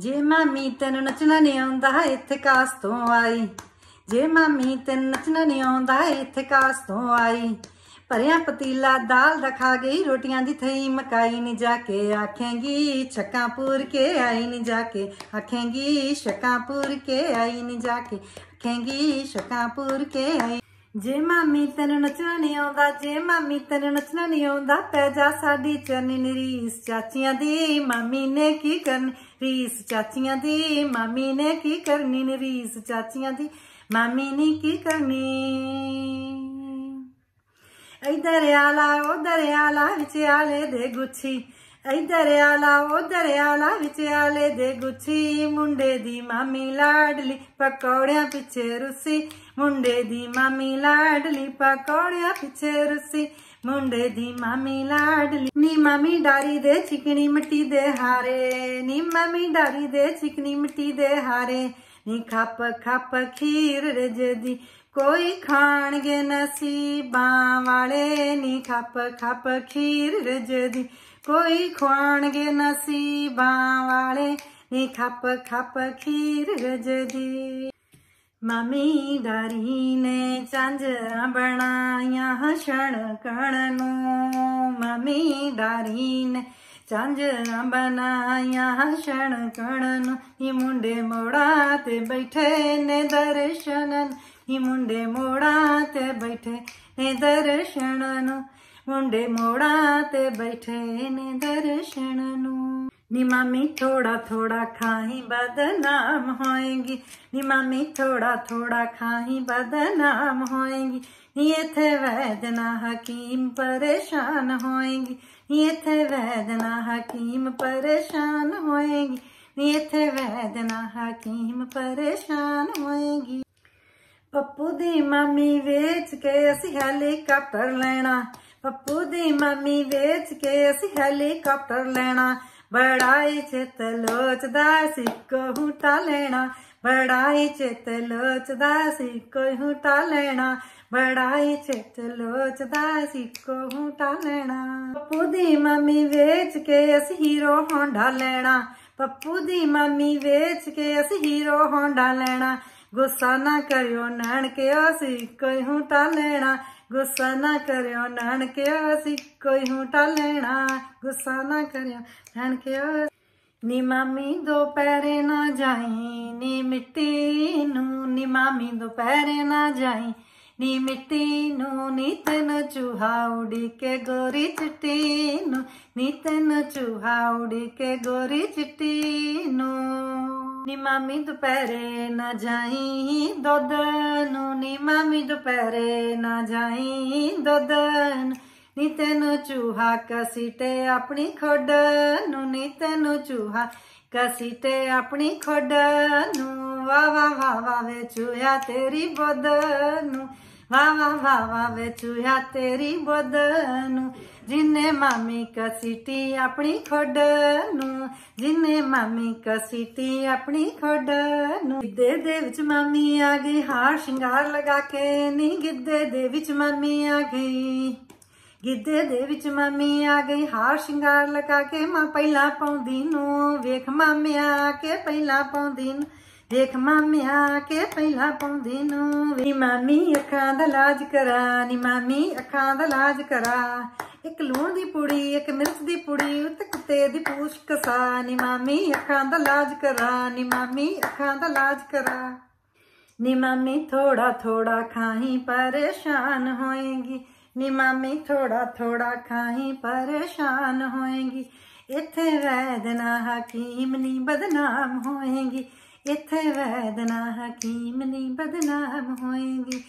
ਜੇ ਮਾਮੀ ਤੈਨੂੰ ਨੱਚਣਾ ਨਹੀਂ ਆਉਂਦਾ ਇੱਥੇ ਕਾਸ ਤੋਂ ਆਈ ਜੇ ਮਾਮੀ ਤੈਨੂੰ ਨੱਚਣਾ ਨਹੀਂ ਆਉਂਦਾ ਇੱਥੇ ਕਾਸ ਤੋਂ ਆਈ ਭਰਿਆ ਪਤੀਲਾ ਦਾਲ ਦਾ ਖਾ ਗਈ ਰੋਟੀਆਂ ਦੀ ਥਈ ਮਕਾਈ ਨਹੀਂ ਜਾ ਕੇ ਆਖੇਂਗੀ ਛਕਾਪੁਰ ਕੇ ਆਈ ਨਹੀਂ ਜਾ ਕੇ ਆਖੇਂਗੀ ਛਕਾਪੁਰ ਕੇ ਆਈ ਨਹੀਂ ਜਾ ਕੇ ਆਖੇਂਗੀ ਛਕਾਪੁਰ ਕੇ ਆਈ ਜੇ ਮਾਮੀ ਤੈਨੂੰ ਨੱਚਣਾ ਨਹੀਂ ਆਉਂਦਾ ਜੇ ਮਾਮੀ ਤੈਨੂੰ ਨੱਚਣਾ ਨਹੀਂ ਆਉਂਦਾ ਪੈ ਜਾ ਸਾਡੀ ਚਰਨੀ ਨਰੀਸ ਚਾਚੀਆਂ ਦੀ ਮਾਮੀ ਨੇ ਕੀ ਕਰਨ ਰੀਸ ਚਾਚੀਆਂ ਦੀ ਮਾਮੀ ਨੇ ਕੀ ਕਰਨੀ ਨੇ ਰੀਸ ਚਾਚੀਆਂ ਦੀ ਮਾਮੀ ਨੇ ਕੀ ਕਰਨੀ ਇਧਰ ਆਲਾ ਉਹ ਦਰਿਆਲਾ ਵਿੱਚ ਆਲੇ ਦੇ ਗੁੱਛੀ ਇਧਰ ਆਲਾ ਉਹ ਦਰਿਆਲਾ ਵਿੱਚ ਆਲੇ ਦੇ ਗੁੱਛੀ ਮੁੰਡੇ ਦੀ ਮਾਮੀ ਲਾਡਲੀ ਪਕੌੜਿਆਂ ਪਿੱਛੇ ਰੁਸੀ ਮੁੰਡੇ ਦੀ ਮਾਮੀ ਲਾਡਲੀ ਪਕੌੜਿਆਂ ਪਿੱਛੇ ਰੁਸੀ ਮੁੰਡੇ ਦੀ ਮਾਮੀ ਲਾਡਲੀ ਨੀ ਮਾਮੀ ਡਾਰੀ ਦੇ ਚਿਕਣੀ ਮਿੱਟੀ ਦੇ ਹਾਰੇ ਨੀ ਮਾਮੀ ਡਾਰੀ ਦੇ ਚਿਕਣੀ ਮਿੱਟੀ ਦੇ ਹਾਰੇ ਨੀ ਖੱਪ ਖੱਪ ਖੀਰ ਰਜਦੀ ਕੋਈ ਖਾਣਗੇ ਨਸੀਬਾਂ ਵਾਲੇ ਨੀ ਖੱਪ ਖੱਪ ਖੀਰ ਰਜਦੀ ਕੋਈ ਖਾਣਗੇ ਨਸੀਬਾਂ ਵਾਲੇ ਨੀ ਖੱਪ ਖੱਪ ਖੀਰ ਰਜਦੀ ਮਮੀ ਦਰੀ ਨੇ ਚਾਂਜਰਾ ਬਣਾਇਆ ਹਸਣ ਕਣ ਨੂੰ ਮਮੀ ਦਰੀ ਨੇ ਚਾਂਜਰਾ ਬਣਾਇਆ ਹਸਣ ਕਣ ਨੂੰ ਹੀ ਮੁੰਡੇ ਮੋੜਾ ਤੇ ਬੈਠੇ ਨੇ ਦਰਸ਼ਨਨ ਹੀ ਮੁੰਡੇ ਮੋੜਾ ਤੇ ਬੈਠੇ ਨੇ ਦਰਸ਼ਨਨ ਮੁੰਡੇ ਮੋੜਾ ਤੇ ਬੈਠੇ ਨੇ ਦਰਸ਼ਨਨ नी मामी थोड़ा थोड़ा खाही बदनाम होएगी नी मामी थोड़ा थोड़ा खाही बदनाम होएगी ये थे वैदना हकीम परेशान होएगी ये थे वैदना हकीम परेशान होएगी ये थे वैदना हकीम परेशान होएगी पप्पू दी मामी बेच के असी हेलीकॉप्टर लेना पप्पू दी मामी बेच के असी हेलीकॉप्टर लेना ਬੜਾਈ ਚਿਤ ਲੋਚਦਾ ਸੀ ਕੋਹੂ ਲੈਣਾ ਬੜਾਈ ਚਿਤ ਲੋਚਦਾ ਸੀ ਕੋਹੂ ਲੈਣਾ ਬੜਾਈ ਚਿਤ ਲੋਚਦਾ ਸੀ ਕੋਹੂ ਲੈਣਾ ਪੱਪੂ ਦੀ ਮੰਮੀ ਵੇਚ ਕੇ ਅਸੀਂ ਹੀਰੋ ਹੋਂਡਾ ਲੈਣਾ ਪੱਪੂ ਦੀ ਮੰਮੀ ਵੇਚ ਕੇ ਅਸੀਂ ਹੀਰੋ ਹੋਂਡਾ ਲੈਣਾ ਗੁੱਸਾ ਨਾ ਕਰਿਓ ਨਾਨਕਿਓ ਸੀ ਕੋਹੂ ਲੈਣਾ ગુસ્સા ના કરિયા નાનકે સિકોઈ હું ઠા લેના ગુસ્સા ના કરિયા હેન કે ની મામી દો પેરે ના જાય ની મિટી નો ની મામી દો પેરે ના જાય ની મિટી નો ની તન જુહાડ કે ગોરી ચટી નો ની તન જુહાડ કે ગોરી ચટી નો ਨੀ ਮਾਮੀ ਦੁਪਹਿਰੇ ਨਾ ਜਾਈ ਦੁੱਧ ਨੂੰ ਨੀ ਮਾਮੀ ਦੁਪਹਿਰੇ ਨਾ ਜਾਈ ਦੁੱਧ ਨੀ ਤੈਨੂੰ ਚੂਹਾ ਕਸੀਟੇ ਆਪਣੀ ਖੋਡ ਨੂੰ ਨੀ ਤੈਨੂੰ ਚੂਹਾ ਕਸੀਟੇ ਆਪਣੀ ਖੋਡ ਨੂੰ ਵਾ ਵਾ ਵਾ ਵਾ ਵੇ ਚੂਹਾ ਤੇਰੀ ਬਦਨ ਨੂੰ ਵਾ ਵਾ ਵਾ ਵਾ ਵੇ ਚੂਹਾ ਤੇਰੀ ਬਦਨ ਨੂੰ ਜਿੰਨੇ ਮਾਮੀ ਕਸੀਤੀ ਆਪਣੀ ਖੋਡ ਨੂੰ ਜਿੰਨੇ ਮਾਮੀ ਕਸੀਤੀ ਆਪਣੀ ਖੋਡ ਨੂੰ ਗਿੱਦੇ ਦੇ ਵਿੱਚ ਮਾਮੀ ਆ ਗਈ ਹਾਰ ਸ਼ਿੰਗਾਰ ਲਗਾ ਕੇ ਨਹੀਂ ਗਿੱਦੇ ਦੇ ਵਿੱਚ ਮਾਮੀ ਆ ਗਈ ਗਿੱਦੇ ਦੇ ਵਿੱਚ ਮਾਮੀ ਆ ਗਈ ਹਾਰ ਸ਼ਿੰਗਾਰ ਲਗਾ ਕੇ ਮਾਂ ਪਹਿਲਾਂ ਪਾਉਂਦੀ ਨੂੰ ਵੇਖ ਮਾਮਿਆ ਕੇ ਪਹਿਲਾਂ ਪਾਉਂਦੀ ਨੂੰ ਵੇਖ ਮਾਮਿਆ ਕੇ ਪਹਿਲਾ ਪਾਉਂਦੀ ਨੂੰ ਵੀ ਮਾਮੀ ਅੱਖਾਂ ਦਾ ਲਾਜ ਕਰਾ ਨੀ ਮਾਮੀ ਅੱਖਾਂ ਦਾ ਲਾਜ ਕਰਾ ਇੱਕ ਲੂਣ ਦੀ ਪੂੜੀ ਇੱਕ ਮਿਰਚ ਦੀ ਪੂੜੀ ਉੱਤੇ ਕੁੱਤੇ ਦੀ ਪੂਛ ਕਸਾ ਨੀ ਮਾਮੀ ਅੱਖਾਂ ਦਾ ਲਾਜ ਕਰਾ ਨੀ ਮਾਮੀ ਅੱਖਾਂ ਦਾ ਲਾਜ ਕਰਾ ਨੀ ਮਾਮੀ ਥੋੜਾ ਥੋੜਾ ਖਾਹੀ ਪਰੇਸ਼ਾਨ ਹੋਏਗੀ ਨੀ ਮਾਮੀ ਥੋੜਾ ਥੋੜਾ ਖਾਹੀ ਪਰੇਸ਼ਾਨ ਹੋਏਗੀ ਇੱਥੇ ਵੈਦਨਾ ਹਕੀਮ ਨੀ ਬਦਨਾਮ ਹੋਏਗੀ ਇੱਥੇ ਵੈਦਨਾ ਹਕੀਮ ਨੀ ਬਦਨਾਮ ਹੋਏਗੀ